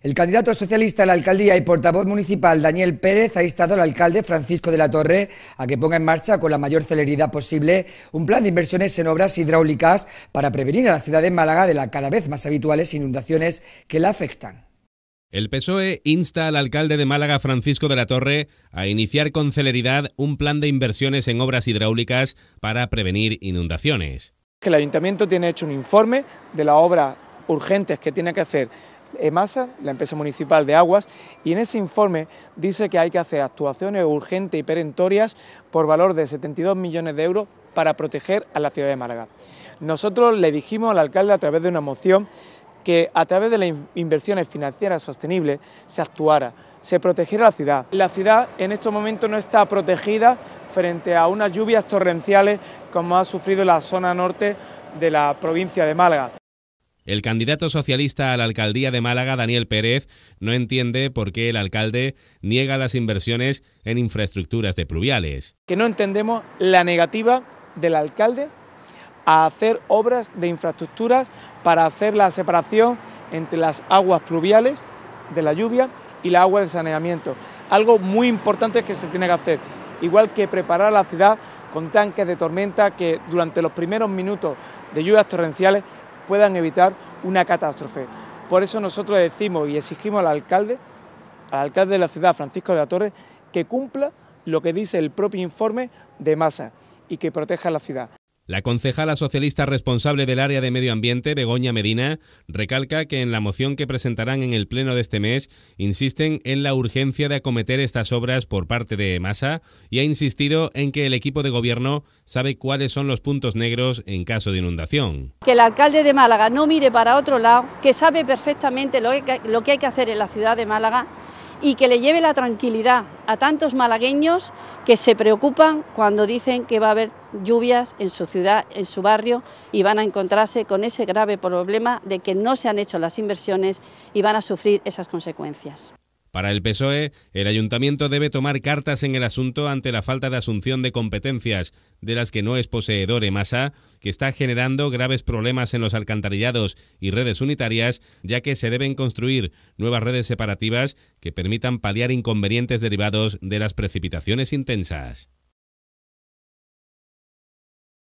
El candidato socialista a la alcaldía y portavoz municipal Daniel Pérez ha instado al alcalde Francisco de la Torre a que ponga en marcha con la mayor celeridad posible un plan de inversiones en obras hidráulicas para prevenir a la ciudad de Málaga de las cada vez más habituales inundaciones que la afectan. El PSOE insta al alcalde de Málaga, Francisco de la Torre, a iniciar con celeridad un plan de inversiones en obras hidráulicas para prevenir inundaciones. Que el ayuntamiento tiene hecho un informe de las obras urgentes que tiene que hacer EMASA, la empresa municipal de aguas, y en ese informe dice que hay que hacer actuaciones urgentes y perentorias por valor de 72 millones de euros para proteger a la ciudad de Málaga. Nosotros le dijimos al alcalde a través de una moción que a través de las inversiones financieras sostenibles se actuara, se protegiera la ciudad. La ciudad en estos momentos no está protegida frente a unas lluvias torrenciales como ha sufrido la zona norte de la provincia de Málaga. El candidato socialista a la alcaldía de Málaga, Daniel Pérez, no entiende por qué el alcalde niega las inversiones en infraestructuras de pluviales. Que no entendemos la negativa del alcalde a hacer obras de infraestructuras para hacer la separación entre las aguas pluviales de la lluvia y la agua de saneamiento. Algo muy importante que se tiene que hacer, igual que preparar la ciudad con tanques de tormenta que durante los primeros minutos de lluvias torrenciales puedan evitar una catástrofe. Por eso nosotros decimos y exigimos al alcalde, al alcalde de la ciudad, Francisco de la Torre, que cumpla lo que dice el propio informe de masa y que proteja la ciudad. La concejala socialista responsable del área de medio ambiente, Begoña Medina, recalca que en la moción que presentarán en el Pleno de este mes insisten en la urgencia de acometer estas obras por parte de Masa y ha insistido en que el equipo de gobierno sabe cuáles son los puntos negros en caso de inundación. Que el alcalde de Málaga no mire para otro lado, que sabe perfectamente lo que hay que hacer en la ciudad de Málaga y que le lleve la tranquilidad a tantos malagueños que se preocupan cuando dicen que va a haber lluvias en su ciudad, en su barrio y van a encontrarse con ese grave problema de que no se han hecho las inversiones y van a sufrir esas consecuencias. Para el PSOE, el ayuntamiento debe tomar cartas en el asunto ante la falta de asunción de competencias, de las que no es poseedor EMASA, que está generando graves problemas en los alcantarillados y redes unitarias, ya que se deben construir nuevas redes separativas que permitan paliar inconvenientes derivados de las precipitaciones intensas.